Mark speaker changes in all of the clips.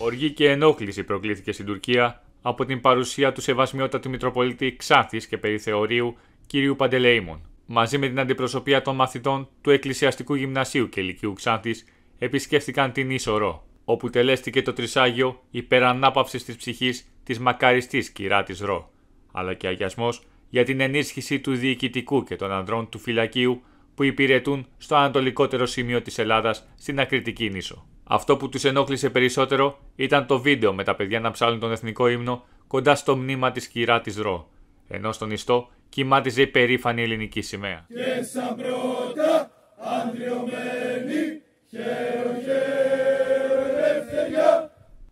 Speaker 1: Οργή και ενόχληση προκλήθηκε στην Τουρκία από την παρουσία του σεβασμιότατου Μητροπολίτη Ξάθης και Περιθεωρίου κ. Παντελεήμων. Μαζί με την αντιπροσωπεία των μαθητών του Εκκλησιαστικού Γυμνασίου και Λυκειού Ξάνθης επισκέφθηκαν την Ισορό, όπου τελέστηκε το τρισάγιο υπερανάπαυσης της ψυχής της μακαριστής κυρά τη Ρο, αλλά και αγιασμός για την ενίσχυση του διοικητικού και των ανδρών του φυλακίου που υπηρετούν στο ανατολικότερο σημείο της Ελλάδας στην Ακριτική Νήσο. Αυτό που τους ενόχλησε περισσότερο ήταν το βίντεο με τα παιδιά να ψάλουν τον εθνικό ύμνο κοντά στο μνήμα της κυρά της Ρο, ενώ στον ιστό κοιμάτιζε η περήφανη ελληνική σημαία. Και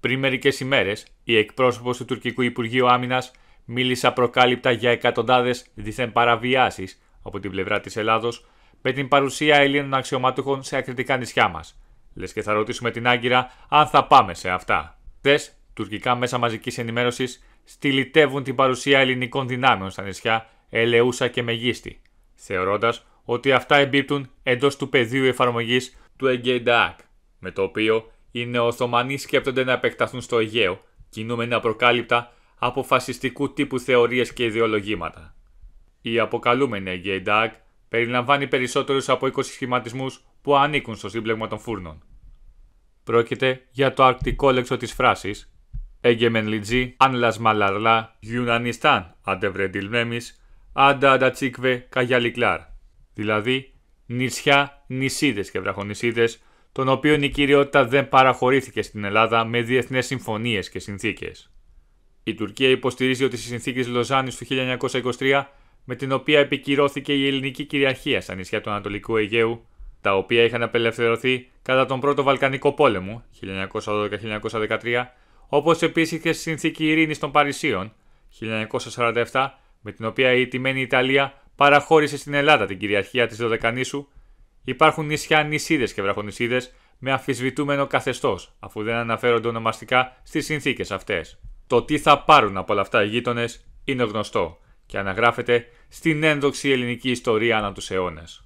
Speaker 1: Πριν μερικέ ημέρε, η εκπρόσωπο του τουρκικού Υπουργείου Άμυνα μίλησε απροκάλυπτα για εκατοντάδε δίθεν παραβιάσει από την πλευρά τη Ελλάδο με την παρουσία Ελλήνων αξιωματούχων σε ακριτικά νησιά μα Λες και θα ρωτήσουμε την Άγκυρα αν θα πάμε σε αυτά. Τες, τουρκικά μέσα μαζικής ενημέρωσης στυλιτεύουν την παρουσία ελληνικών δυνάμεων στα νησιά Ελεούσα και Μεγίστη, θεωρώντας ότι αυτά εμπίπτουν εντός του πεδίου εφαρμογής του Εγκενταάκ, με το οποίο οι Νεοοθωμανοί σκέπτονται να επεκταθούν στο Αιγαίο, κινούμενοι απροκάλυπτα από φασιστικού τύπου θεωρίες και ιδεολογήματα. Η αποκαλούμενη Αιγενταάκ περιλαμβάνει περισσότερους από 20 σχηματισμούς που ανήκουν στο σύμπλεγμα των φούρνων. Πρόκειται για το αρκτικό λέξο της φράσης «Εγγεμεν λιτζί, αν λασμαλαρλά, Γιουνανιστάν, αντεβρεντιλμέμις, άντα αντατσίκβε καγιαλικλάρ», δηλαδή νησιά, νησίδες και βραχονησίδες, των οποίων η κυριότητα δεν παραχωρήθηκε στην Ελλάδα με διεθνές συμφωνίες και συνθήκες. Η Τουρκία υποστηρίζει ότι στις συνθήκες Λοζάνης του 1923, με την οποία επικυρώθηκε η ελληνική κυριαρχία στα νησιά του Ανατολικού Αιγαίου, τα οποία είχαν απελευθερωθεί κατά τον Πρώτο Βαλκανικό Πόλεμο 1912-1913, όπως επίσης και στη Συνθήκη Ειρήνης των Παρισίων 1947, με την οποία η τιμένη Ιταλία παραχώρησε στην Ελλάδα την κυριαρχία της Δωδεκανήσου, υπάρχουν νησιά νησίδες και βραχονισίδε με αμφισβητούμενο καθεστώς, αφού δεν αναφέρονται ονομαστικά στις συνθήκες αυτές. Το τι θα πάρουν από όλα αυτά οι γείτονες είναι γνωστό και αναγράφεται στην ένδοξη ελληνική ιστορία ανά τους αιώνες.